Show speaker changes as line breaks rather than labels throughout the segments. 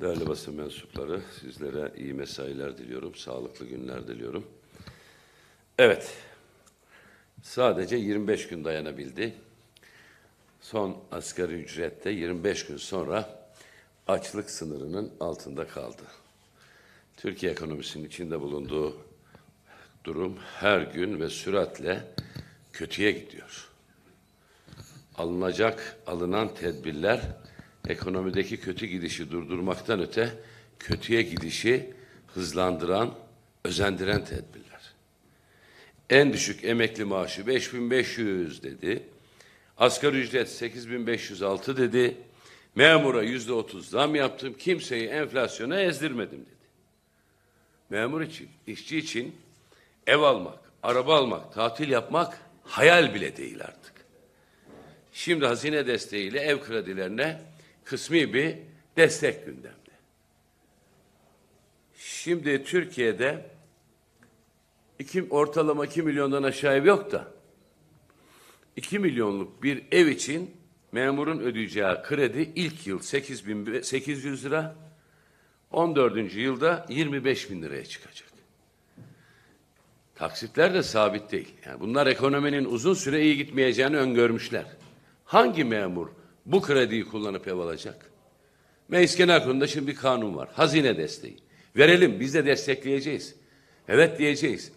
Değerli basın mensupları, sizlere iyi mesailer diliyorum, sağlıklı günler diliyorum. Evet, sadece 25 gün dayanabildi. Son asgari ücrette 25 gün sonra açlık sınırının altında kaldı. Türkiye ekonomisinin içinde bulunduğu durum her gün ve süratle kötüye gidiyor. Alınacak, alınan tedbirler ekonomideki kötü gidişi durdurmaktan öte kötüye gidişi hızlandıran, özendiren tedbirler. En düşük emekli maaşı 5500 dedi. Asgari ücret 8506 dedi. Memura yüzde otuz zam yaptım. Kimseyi enflasyona ezdirmedim dedi. Memur için, işçi için ev almak, araba almak, tatil yapmak hayal bile değil artık. Şimdi hazine desteğiyle ev kredilerine kısmi bir destek gündemde. Şimdi Türkiye'de iki, ortalama 2 milyondan aşağı yok da 2 milyonluk bir ev için memurun ödeyeceği kredi ilk yıl 8.800 bin, 800 lira 14. yılda 25 bin liraya çıkacak. Taksitler de sabit değil. Yani bunlar ekonominin uzun süre iyi gitmeyeceğini öngörmüşler. Hangi memur bu krediyi kullanıp ev alacak. Meclis Genel Kurulu'nda şimdi bir kanun var. Hazine desteği. Verelim biz de destekleyeceğiz. Evet diyeceğiz.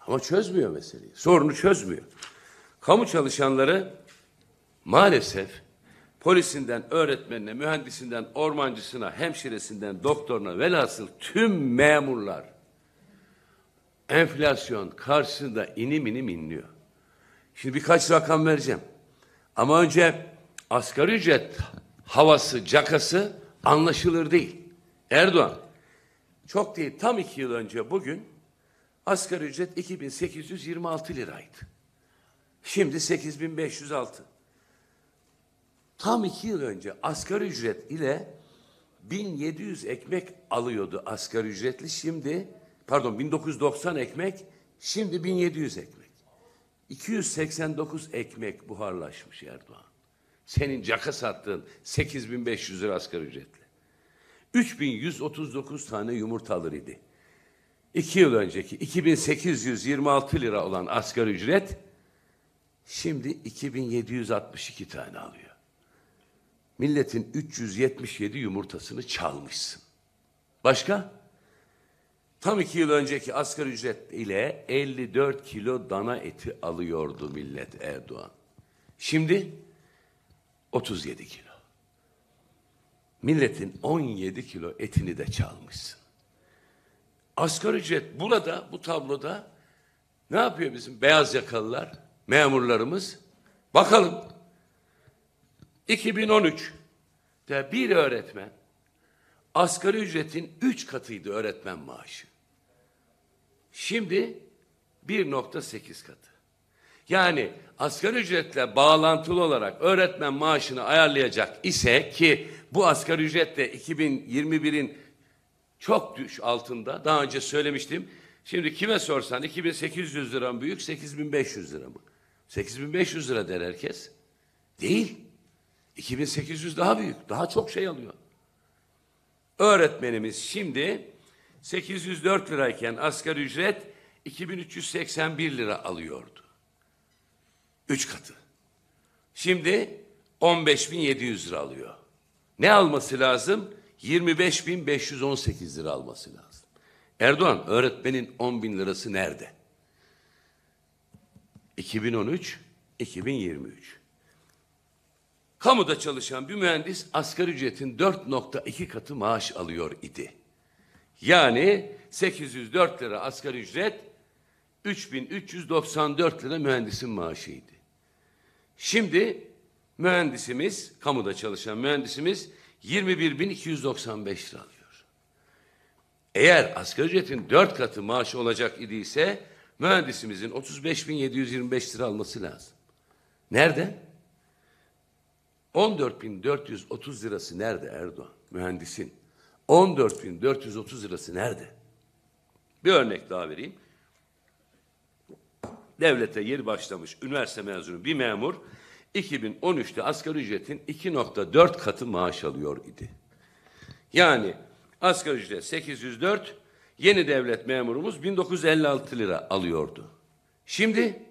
Ama çözmüyor meseleyi. Sorunu çözmüyor. Kamu çalışanları maalesef polisinden, öğretmenine, mühendisinden, ormancısına, hemşiresinden, doktoruna velhasıl tüm memurlar enflasyon karşısında inim inim inliyor. Şimdi birkaç rakam vereceğim. Ama önce asgari ücret havası, cakası anlaşılır değil. Erdoğan çok değil tam iki yıl önce bugün asgari ücret 2826 liraydı. Şimdi 8506. Tam iki yıl önce asgari ücret ile 1700 ekmek alıyordu asgari ücretli. Şimdi pardon 1990 ekmek şimdi 1700 ekmek. 289 ekmek buharlaşmış Erdoğan. Senin caka sattığın 8500 lira asgari ücretle. 3139 tane yumurta alır idi. İki yıl önceki 2826 lira olan asgari ücret şimdi 2762 tane alıyor. Milletin 377 yumurtasını çalmışsın. Başka? Tam iki yıl önceki asgari ücret ile 54 kilo dana eti alıyordu millet Erdoğan. Şimdi 37 kilo. Milletin 17 kilo etini de çalmışsın. Asgari ücret burada, bu tabloda ne yapıyor bizim beyaz yakalılar, memurlarımız? Bakalım. 2013'te bir öğretmen asgari ücretin üç katıydı öğretmen maaşı. Şimdi 1.8 katı. Yani asgari ücretle bağlantılı olarak öğretmen maaşını ayarlayacak ise ki bu asgari ücretle 2021'in çok düş altında daha önce söylemiştim. Şimdi kime sorsan 2800 lira mı büyük 8500 lira mı? 8500 lira der herkes. Değil. 2800 daha büyük. Daha çok şey alıyor. Öğretmenimiz şimdi 804 lirayken asgari ücret 2381 lira alıyordu. Üç katı. Şimdi 15.700 lira alıyor. Ne alması lazım? 25.518 lira alması lazım. Erdoğan öğretmenin 10 bin lirası nerede? 2013, 2023. Kamuda çalışan bir mühendis asgari ücretin 4.2 katı maaş alıyor idi. Yani 804 lira asgari ücret, 3394 lira mühendisin maaşıydı. Şimdi mühendisimiz, kamuda çalışan mühendisimiz 21.295 lira alıyor. Eğer asgari ücretin dört katı maaşı olacak idiyse mühendisimizin 35.725 lira alması lazım. Nerede? 14.430 lirası nerede Erdoğan? Mühendisin. 14.430 lirası nerede? Bir örnek daha vereyim devlete yeni başlamış üniversite mezunu bir memur 2013'te asgari ücretin 2.4 katı maaş alıyor idi. Yani asgari ücret 804, yeni devlet memurumuz 1956 lira alıyordu. Şimdi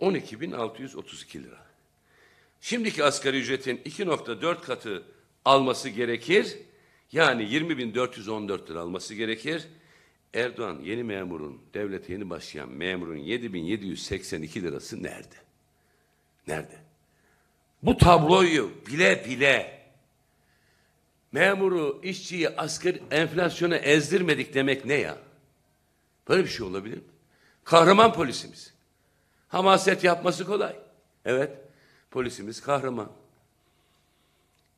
12.632 lira. Şimdiki asgari ücretin 2.4 katı alması gerekir. Yani 20.414 lira alması gerekir. Erdoğan yeni memurun, devlete yeni başlayan memurun 7782 lirası nerede? Nerede? Bu tabloyu bile bile memuru, işçiyi, asker, enflasyona ezdirmedik demek ne ya? Böyle bir şey olabilir mi? Kahraman polisimiz. Hamaset yapması kolay. Evet, polisimiz kahraman.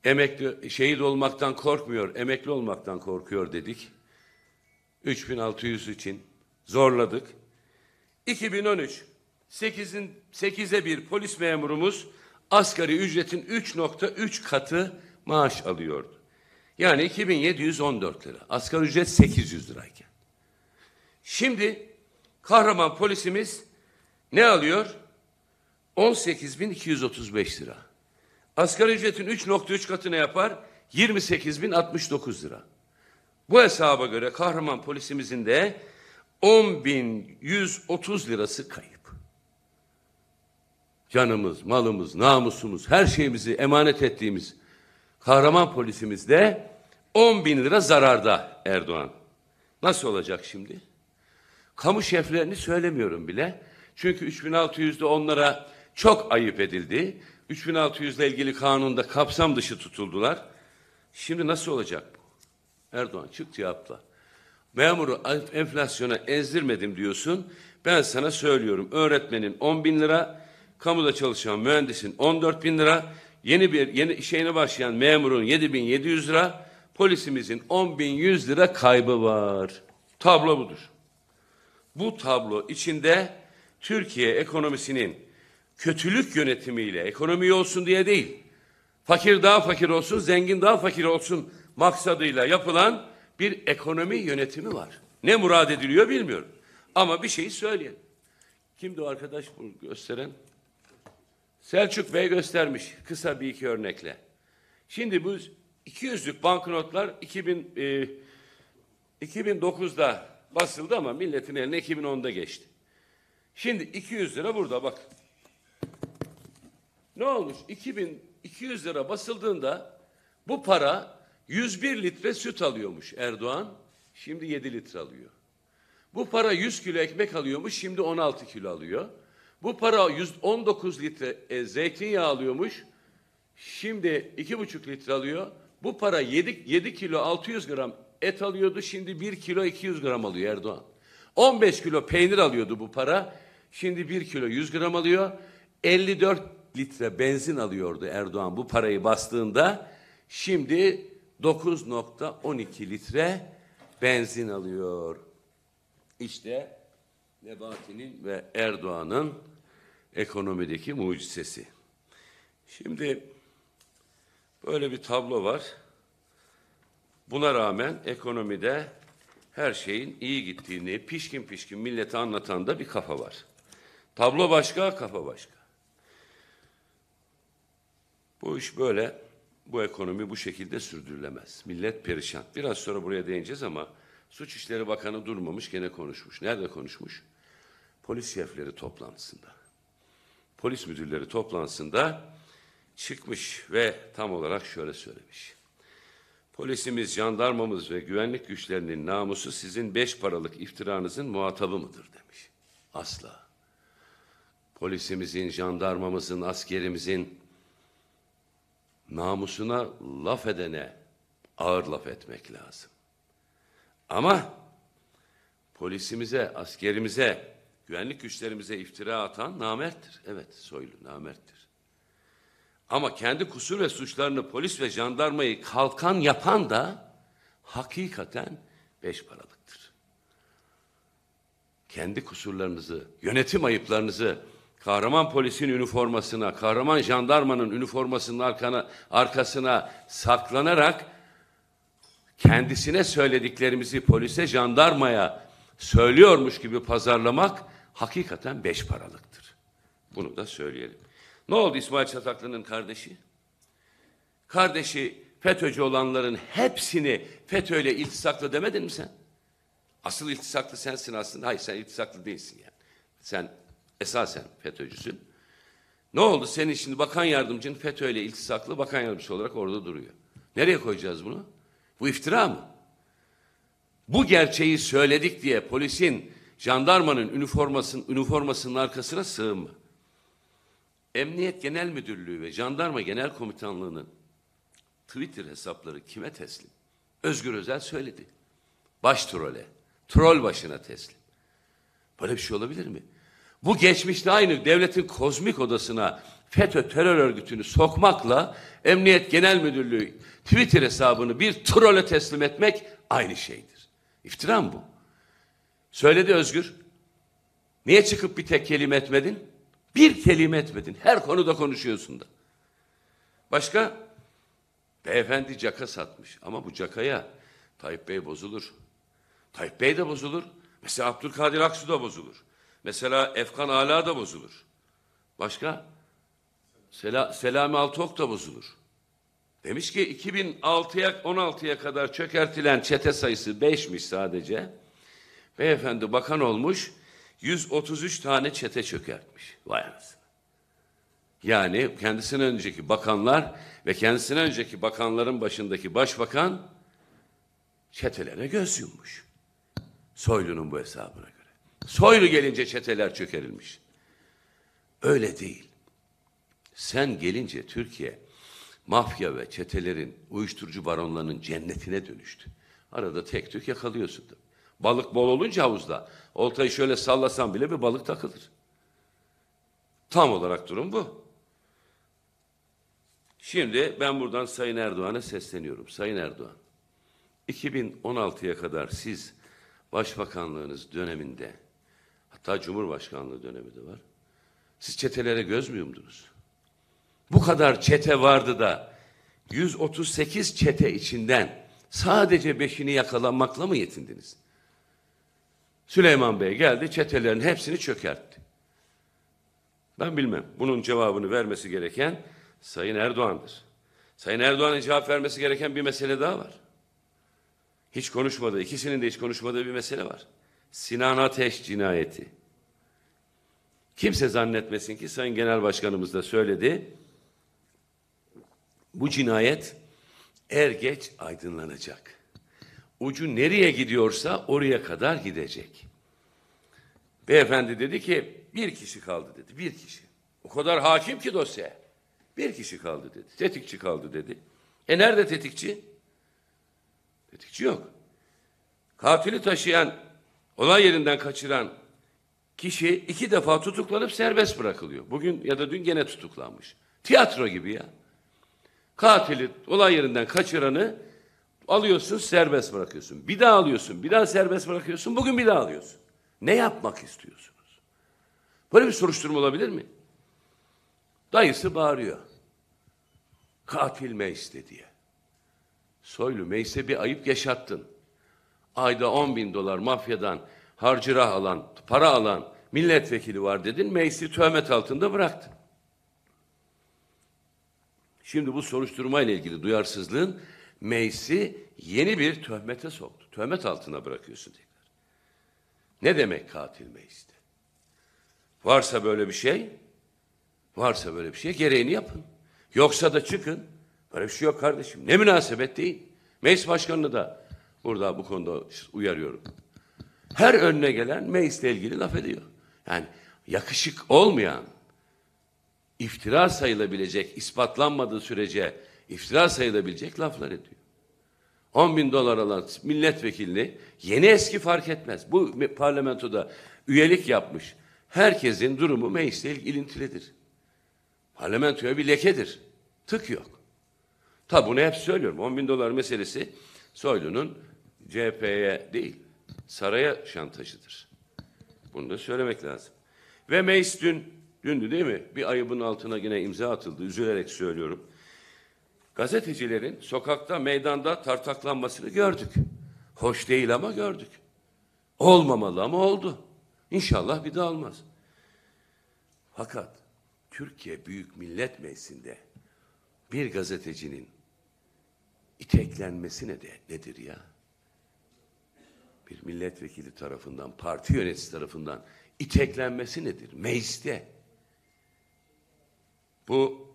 Emekli, şehit olmaktan korkmuyor, emekli olmaktan korkuyor dedik. 3600 için zorladık. 2013 8'in 8'e bir polis memurumuz asgari ücretin 3.3 katı maaş alıyordu. Yani 2714 lira. Asgari ücret 800 lirayken. Şimdi kahraman polisimiz ne alıyor? 18.235 lira. Asgari ücretin 3.3 katı ne yapar? 28.069 lira. Bu hesaba göre kahraman polisimizin de 10.130 lirası kayıp. Canımız, malımız, namusumuz, her şeyimizi emanet ettiğimiz kahraman polisimiz de 10 lira zararda Erdoğan. Nasıl olacak şimdi? Kamu şeflerini söylemiyorum bile. Çünkü 3600'de onlara çok ayıp edildi. 3600 ile ilgili kanunda kapsam dışı tutuldular. Şimdi nasıl olacak bu? Erdoğan çık cevapla. Memuru enflasyona ezdirmedim diyorsun. Ben sana söylüyorum öğretmenin 10 bin lira, kamuda çalışan mühendisin 14 bin lira, yeni bir yeni şeyine başlayan memurun 700 lira, polisimizin 10 bin 100 lira kaybı var. Tablo budur. Bu tablo içinde Türkiye ekonomisinin kötülük yönetimiyle ekonomi olsun diye değil, fakir daha fakir olsun, zengin daha fakir olsun maksadıyla yapılan bir ekonomi yönetimi var. Ne murad ediliyor bilmiyorum. Ama bir şeyi söyleyelim. Kimdi o arkadaş bu gösteren? Selçuk Bey göstermiş kısa bir iki örnekle. Şimdi bu 200'lük banknotlar 2000 e, 2009'da basıldı ama milletin eline 2010'da geçti. Şimdi 200 lira burada bak. Ne olmuş? 2200 lira basıldığında bu para 101 litre süt alıyormuş Erdoğan. Şimdi 7 litre alıyor. Bu para 100 kilo ekmek alıyormuş. Şimdi 16 kilo alıyor. Bu para 119 litre e, zeytinyağı alıyormuş. Şimdi 2,5 litre alıyor. Bu para 7, 7 kilo 600 gram et alıyordu. Şimdi 1 kilo 200 gram alıyor Erdoğan. 15 kilo peynir alıyordu bu para. Şimdi 1 kilo 100 gram alıyor. 54 litre benzin alıyordu Erdoğan bu parayı bastığında. Şimdi 9.12 litre benzin alıyor. İşte Nebati'nin ve Erdoğan'ın ekonomideki mucizesi. Şimdi böyle bir tablo var. Buna rağmen ekonomide her şeyin iyi gittiğini pişkin pişkin millete anlatan da bir kafa var. Tablo başka, kafa başka. Bu iş böyle bu ekonomi bu şekilde sürdürülemez. Millet perişan. Biraz sonra buraya değineceğiz ama Suç İşleri Bakanı durmamış gene konuşmuş. Nerede konuşmuş? Polis şefleri toplantısında. Polis müdürleri toplantısında çıkmış ve tam olarak şöyle söylemiş. Polisimiz, jandarmamız ve güvenlik güçlerinin namusu sizin beş paralık iftiranızın muhatabı mıdır demiş. Asla. Polisimizin, jandarmamızın, askerimizin namusuna laf edene ağır laf etmek lazım. Ama polisimize, askerimize, güvenlik güçlerimize iftira atan namerttir. Evet soylu namerttir. Ama kendi kusur ve suçlarını polis ve jandarmayı kalkan yapan da hakikaten beş paralıktır. Kendi kusurlarınızı, yönetim ayıplarınızı kahraman polisin üniformasına, kahraman jandarmanın üniformasının arkana, arkasına saklanarak kendisine söylediklerimizi polise, jandarmaya söylüyormuş gibi pazarlamak hakikaten beş paralıktır. Bunu da söyleyelim. Ne oldu İsmail Çataklı'nın kardeşi? Kardeşi FETÖ'cü olanların hepsini FETÖ'yle iltisaklı demedin mi sen? Asıl iltisaklı sensin aslında. Hayır sen iltisaklı değilsin yani. Sen esasen FETÖ'cüsün. Ne oldu? Senin şimdi bakan yardımcın FETÖ ile iltisaklı bakan yardımcısı olarak orada duruyor. Nereye koyacağız bunu? Bu iftira mı? Bu gerçeği söyledik diye polisin, jandarmanın üniformasının, üniformasının arkasına sığınma. Emniyet Genel Müdürlüğü ve Jandarma Genel Komutanlığı'nın Twitter hesapları kime teslim? Özgür Özel söyledi. Baş trole, troll başına teslim. Böyle bir şey olabilir mi? Bu geçmişte aynı devletin kozmik odasına FETÖ terör örgütünü sokmakla Emniyet Genel Müdürlüğü Twitter hesabını bir trole teslim etmek aynı şeydir. İftira mı bu? Söyledi Özgür. Niye çıkıp bir tek kelime etmedin? Bir kelime etmedin. Her konuda konuşuyorsun da. Başka? Beyefendi caka satmış. Ama bu cakaya Tayyip Bey bozulur. Tayyip Bey de bozulur. Mesela Abdülkadir Aksu da bozulur. Mesela Efkan Ala da bozulur. Başka? Sel Selami Altok da bozulur. Demiş ki 2006'ya 16'ya kadar çökertilen çete sayısı 5'miş sadece. Beyefendi bakan olmuş 133 tane çete çökertmiş. Vay anasını. Yani kendisinden önceki bakanlar ve kendisinden önceki bakanların başındaki başbakan çetelere göz yummuş. Soylu'nun bu hesabına göre. Soylu gelince çeteler çökerilmiş. Öyle değil. Sen gelince Türkiye mafya ve çetelerin, uyuşturucu baronlarının cennetine dönüştü. Arada tek tük yakalıyorsun da. Balık bol olunca havuzda oltayı şöyle sallasan bile bir balık takılır. Tam olarak durum bu. Şimdi ben buradan Sayın Erdoğan'a sesleniyorum. Sayın Erdoğan, 2016'ya kadar siz başbakanlığınız döneminde Ta Cumhurbaşkanlığı dönemi de var. Siz çetelere göz mü yumdunuz? Bu kadar çete vardı da 138 çete içinden sadece beşini yakalanmakla mı yetindiniz? Süleyman Bey geldi çetelerin hepsini çökertti. Ben bilmem. Bunun cevabını vermesi gereken Sayın Erdoğan'dır. Sayın Erdoğan'ın cevap vermesi gereken bir mesele daha var. Hiç konuşmadığı, ikisinin de hiç konuşmadığı bir mesele var. Sinan Ateş cinayeti. Kimse zannetmesin ki Sayın Genel Başkanımız da söyledi. Bu cinayet er geç aydınlanacak. Ucu nereye gidiyorsa oraya kadar gidecek. Beyefendi dedi ki bir kişi kaldı dedi. Bir kişi. O kadar hakim ki dosya. Bir kişi kaldı dedi. Tetikçi kaldı dedi. E nerede tetikçi? Tetikçi yok. Katili taşıyan olay yerinden kaçıran kişi iki defa tutuklanıp serbest bırakılıyor. Bugün ya da dün gene tutuklanmış. Tiyatro gibi ya. Katili olay yerinden kaçıranı alıyorsun serbest bırakıyorsun. Bir daha alıyorsun, bir daha serbest bırakıyorsun, bugün bir daha alıyorsun. Ne yapmak istiyorsunuz? Böyle bir soruşturma olabilir mi? Dayısı bağırıyor. Katil mecliste diye. Soylu meclise bir ayıp yaşattın ayda 10 bin dolar mafyadan harcırah alan, para alan milletvekili var dedin, meclisi töhmet altında bıraktın. Şimdi bu soruşturma ile ilgili duyarsızlığın meclisi yeni bir töhmete soktu. Töhmet altına bırakıyorsun tekrar. Ne demek katil mecliste? Varsa böyle bir şey, varsa böyle bir şey gereğini yapın. Yoksa da çıkın. Böyle bir şey yok kardeşim. Ne münasebet değil. Meclis başkanını da Burada bu konuda uyarıyorum. Her önüne gelen meclisle ilgili laf ediyor. Yani yakışık olmayan, iftira sayılabilecek, ispatlanmadığı sürece iftira sayılabilecek laflar ediyor. 10 bin dolar alan milletvekilini yeni eski fark etmez. Bu parlamentoda üyelik yapmış. Herkesin durumu meclisle ilintilidir. Parlamentoya bir lekedir. Tık yok. Tabi bunu hep söylüyorum. 10 bin dolar meselesi Soylu'nun CHP'ye değil, saraya şantajıdır. Bunu da söylemek lazım. Ve meclis dün, dündü değil mi? Bir ayıbın altına yine imza atıldı. Üzülerek söylüyorum. Gazetecilerin sokakta, meydanda tartaklanmasını gördük. Hoş değil ama gördük. Olmamalı ama oldu. İnşallah bir daha olmaz. Fakat Türkiye Büyük Millet Meclisi'nde bir gazetecinin iteklenmesi ne de nedir ya? bir milletvekili tarafından, parti yöneticisi tarafından iteklenmesi nedir? Mecliste. Bu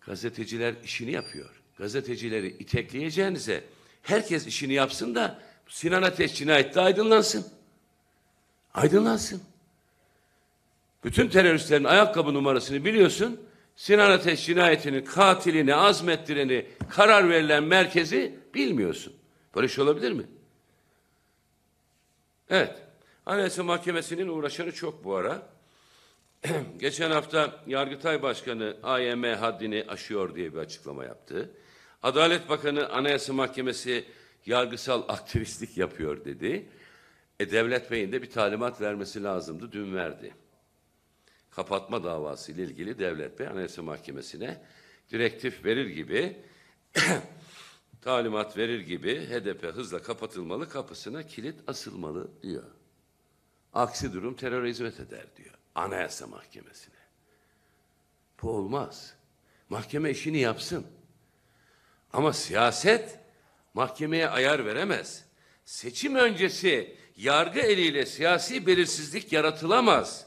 gazeteciler işini yapıyor. Gazetecileri itekleyeceğinize herkes işini yapsın da Sinan Ateş cinayette aydınlansın. Aydınlansın. Bütün teröristlerin ayakkabı numarasını biliyorsun. Sinan Ateş cinayetinin katilini, azmettireni, karar verilen merkezi bilmiyorsun. Böyle şey olabilir mi? Evet. Anayasa Mahkemesi'nin uğraşanı çok bu ara. Geçen hafta Yargıtay Başkanı AYM haddini aşıyor diye bir açıklama yaptı. Adalet Bakanı Anayasa Mahkemesi yargısal aktivistlik yapıyor dedi. E Devlet Bey'in de bir talimat vermesi lazımdı. Dün verdi. Kapatma davası ile ilgili Devlet Bey Anayasa Mahkemesi'ne direktif verir gibi talimat verir gibi HDP hızla kapatılmalı, kapısına kilit asılmalı diyor. Aksi durum terör hizmet eder diyor. Anayasa Mahkemesi'ne. Bu olmaz. Mahkeme işini yapsın. Ama siyaset mahkemeye ayar veremez. Seçim öncesi yargı eliyle siyasi belirsizlik yaratılamaz.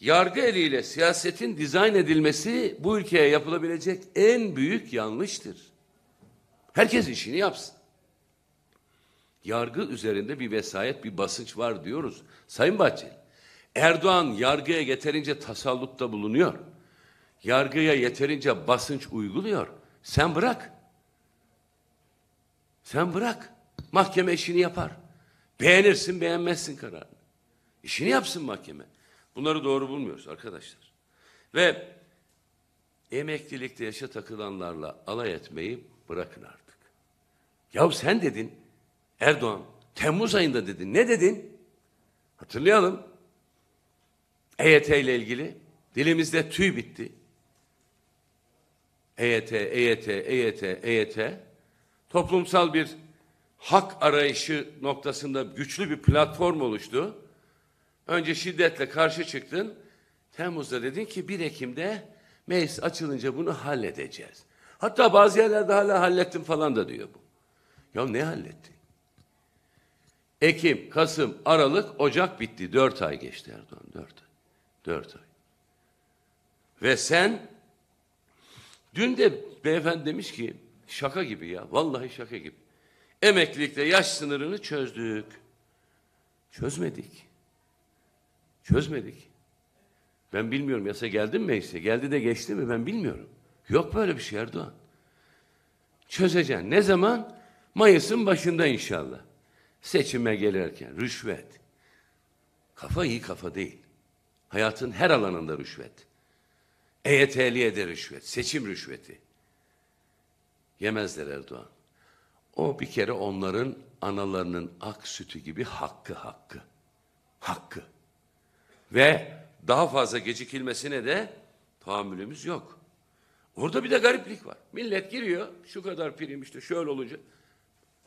Yargı eliyle siyasetin dizayn edilmesi bu ülkeye yapılabilecek en büyük yanlıştır. Herkes işini yapsın. Yargı üzerinde bir vesayet, bir basınç var diyoruz. Sayın Bahçeli, Erdoğan yargıya yeterince tasallutta bulunuyor. Yargıya yeterince basınç uyguluyor. Sen bırak. Sen bırak. Mahkeme işini yapar. Beğenirsin beğenmezsin kararını. İşini yapsın mahkeme. Bunları doğru bulmuyoruz arkadaşlar. Ve emeklilikte yaşa takılanlarla alay etmeyip, Bırakın artık. Ya sen dedin Erdoğan Temmuz ayında dedin. Ne dedin? Hatırlayalım. EYT ile ilgili dilimizde tüy bitti. EYT, EYT, EYT, EYT. Toplumsal bir hak arayışı noktasında güçlü bir platform oluştu. Önce şiddetle karşı çıktın. Temmuz'da dedin ki 1 Ekim'de meclis açılınca bunu halledeceğiz. Hatta bazı yerlerde hala hallettim falan da diyor bu. Ya ne hallettin? Ekim, Kasım, Aralık, Ocak bitti. Dört ay geçti Erdoğan. Dört ay. Dört ay. Ve sen dün de beyefendi demiş ki şaka gibi ya. Vallahi şaka gibi. Emeklilikte yaş sınırını çözdük. Çözmedik. Çözmedik. Ben bilmiyorum yasa geldi mi meclise? Geldi de geçti mi ben bilmiyorum. Yok böyle bir şey Erdoğan. Çözeceksin. Ne zaman? Mayıs'ın başında inşallah. Seçime gelirken rüşvet. Kafa iyi kafa değil. Hayatın her alanında rüşvet. EYT'liye de rüşvet. Seçim rüşveti. Yemezler Erdoğan. O bir kere onların analarının ak sütü gibi hakkı hakkı. Hakkı. Ve daha fazla gecikilmesine de tahammülümüz yok. Orada bir de gariplik var. Millet giriyor, şu kadar prim işte şöyle olacak.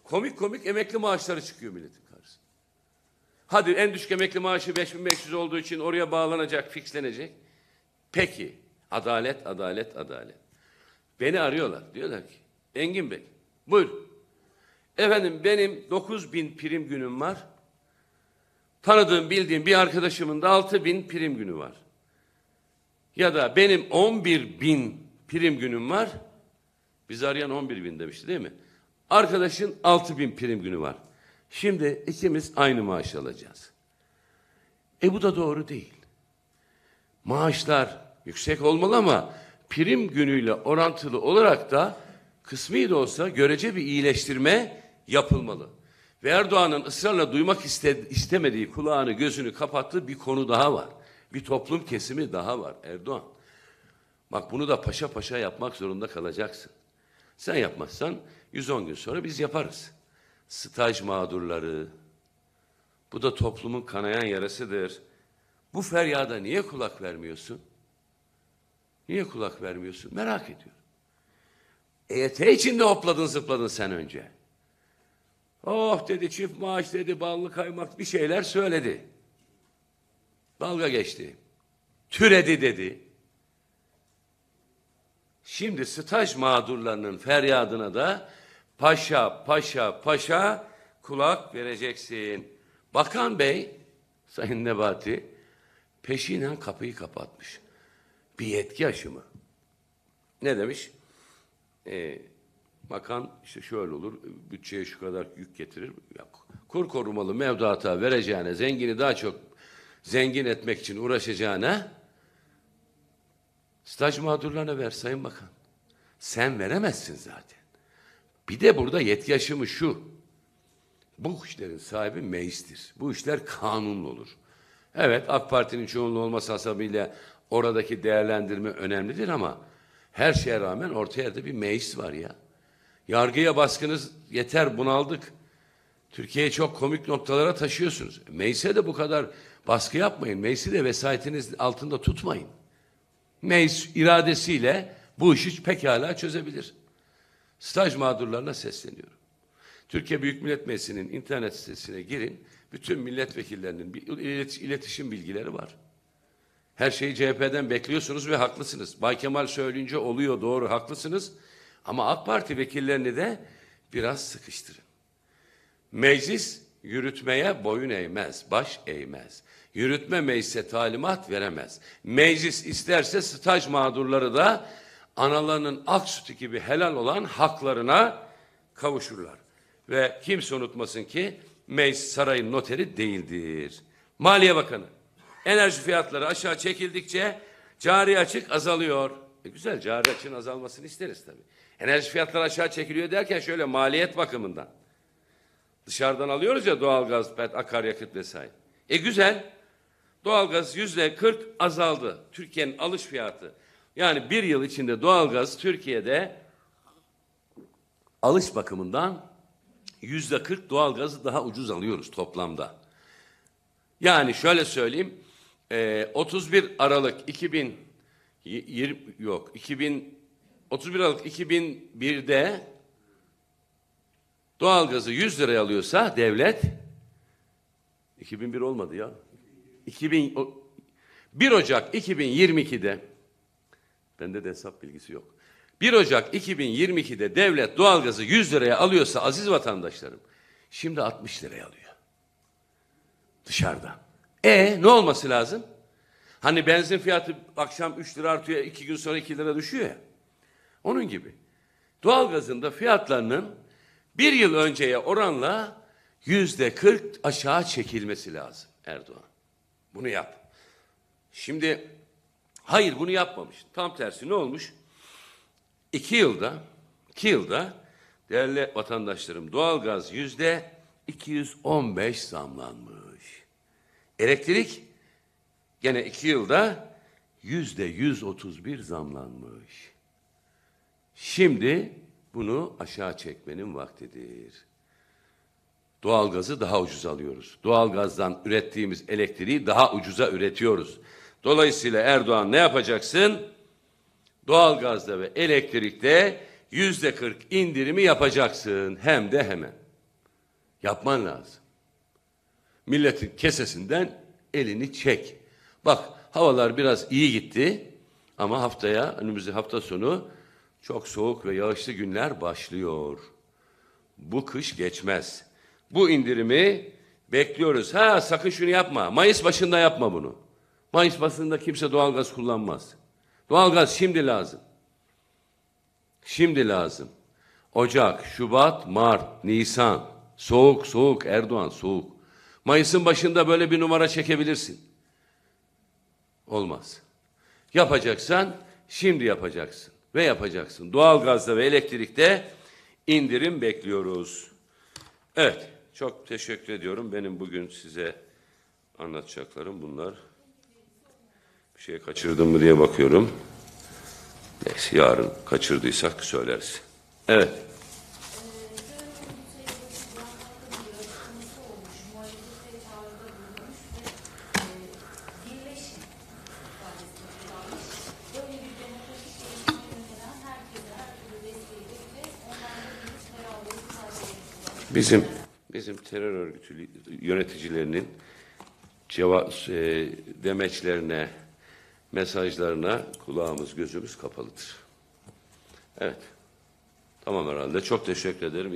Komik komik emekli maaşları çıkıyor milletin karşısına. Hadi en düşük emekli maaşı 5500 olduğu için oraya bağlanacak, fixlenecek. Peki, adalet, adalet, adalet. Beni arıyorlar. Diyorlar ki, Engin Bey, buyur. Efendim benim 9000 prim günüm var. Tanıdığım, bildiğim bir arkadaşımın da 6000 prim günü var. Ya da benim 11 bin prim günüm var. Biz arayan 11 bin demişti değil mi? Arkadaşın 6 bin prim günü var. Şimdi ikimiz aynı maaş alacağız. E bu da doğru değil. Maaşlar yüksek olmalı ama prim günüyle orantılı olarak da kısmi de olsa görece bir iyileştirme yapılmalı. Ve Erdoğan'ın ısrarla duymak istemediği kulağını gözünü kapattığı bir konu daha var. Bir toplum kesimi daha var Erdoğan. Bak bunu da paşa paşa yapmak zorunda kalacaksın. Sen yapmazsan 110 gün sonra biz yaparız. Staj mağdurları, bu da toplumun kanayan yarasıdır. Bu feryada niye kulak vermiyorsun? Niye kulak vermiyorsun? Merak ediyorum. EYT e, içinde hopladın zıpladın sen önce. Oh dedi çift maaş dedi ballı kaymak bir şeyler söyledi. Dalga geçti. Türedi dedi. Şimdi staj mağdurlarının feryadına da paşa paşa paşa kulak vereceksin. Bakan Bey, Sayın Nebati, peşinen kapıyı kapatmış. Bir yetki aşımı. Ne demiş? Ee, bakan işte şöyle olur, bütçeye şu kadar yük getirir. Yok. Kur korumalı mevduata vereceğine, zengini daha çok zengin etmek için uğraşacağına Staj mağdurlarına ver Sayın Bakan. Sen veremezsin zaten. Bir de burada yetki aşımı şu. Bu işlerin sahibi meclistir. Bu işler kanunlu olur. Evet AK Parti'nin çoğunluğu olması hasabıyla oradaki değerlendirme önemlidir ama her şeye rağmen orta yerde bir meclis var ya. Yargıya baskınız yeter bunaldık. Türkiye'yi çok komik noktalara taşıyorsunuz. Meclise de bu kadar baskı yapmayın. Meclisi de vesayetiniz altında tutmayın meclis iradesiyle bu işi pekala çözebilir. Staj mağdurlarına sesleniyorum. Türkiye Büyük Millet Meclisi'nin internet sitesine girin. Bütün milletvekillerinin iletişim bilgileri var. Her şeyi CHP'den bekliyorsunuz ve haklısınız. Bay Kemal söyleyince oluyor doğru haklısınız. Ama AK Parti vekillerini de biraz sıkıştırın. Meclis yürütmeye boyun eğmez, baş eğmez. Yürütme meclise talimat veremez. Meclis isterse staj mağdurları da analarının ak sütü gibi helal olan haklarına kavuşurlar. Ve kimse unutmasın ki meclis sarayın noteri değildir. Maliye Bakanı, enerji fiyatları aşağı çekildikçe cari açık azalıyor. E güzel cari açığın azalmasını isteriz tabii. Enerji fiyatları aşağı çekiliyor derken şöyle maliyet bakımından. Dışarıdan alıyoruz ya doğalgaz, pet, akaryakıt vesaire. E güzel doğalgaz yüzde 40 azaldı. Türkiye'nin alış fiyatı. Yani bir yıl içinde doğalgaz Türkiye'de alış bakımından yüzde 40 doğalgazı daha ucuz alıyoruz toplamda. Yani şöyle söyleyeyim, 31 e, Aralık 2020 yok 2000 31 Aralık 2001'de doğalgazı 100 liraya alıyorsa devlet 2001 olmadı ya. 2000, 1 Ocak 2022'de bende de hesap bilgisi yok. 1 Ocak 2022'de devlet doğalgazı 100 liraya alıyorsa aziz vatandaşlarım şimdi 60 liraya alıyor. Dışarıda. E ne olması lazım? Hani benzin fiyatı akşam 3 lira artıyor, 2 gün sonra 2 lira düşüyor ya. Onun gibi. Doğalgazın da fiyatlarının bir yıl önceye oranla yüzde 40 aşağı çekilmesi lazım Erdoğan. Bunu yap. Şimdi hayır bunu yapmamış. Tam tersi ne olmuş? İki yılda, iki yılda değerli vatandaşlarım doğalgaz yüzde 215 zamlanmış. Elektrik gene iki yılda yüzde 131 zamlanmış. Şimdi bunu aşağı çekmenin vaktidir doğalgazı daha ucuz alıyoruz. Doğalgazdan ürettiğimiz elektriği daha ucuza üretiyoruz. Dolayısıyla Erdoğan ne yapacaksın? Doğalgazda ve elektrikte yüzde kırk indirimi yapacaksın. Hem de hemen. Yapman lazım. Milletin kesesinden elini çek. Bak havalar biraz iyi gitti ama haftaya önümüzde hafta sonu çok soğuk ve yağışlı günler başlıyor. Bu kış geçmez bu indirimi bekliyoruz. Ha sakın şunu yapma. Mayıs başında yapma bunu. Mayıs başında kimse doğalgaz kullanmaz. Doğalgaz şimdi lazım. Şimdi lazım. Ocak, Şubat, Mart, Nisan. Soğuk, soğuk Erdoğan, soğuk. Mayıs'ın başında böyle bir numara çekebilirsin. Olmaz. Yapacaksan şimdi yapacaksın ve yapacaksın. Doğalgazda ve elektrikte indirim bekliyoruz. Evet. Çok teşekkür ediyorum. Benim bugün size anlatacaklarım bunlar. Bir şey kaçırdım mı diye bakıyorum. Neyse yarın kaçırdıysak söyleriz. Evet. Bizim terör örgütü yöneticilerinin cevap e, demeçlerine, mesajlarına kulağımız, gözümüz kapalıdır. Evet. Tamam herhalde. Çok teşekkür ederim.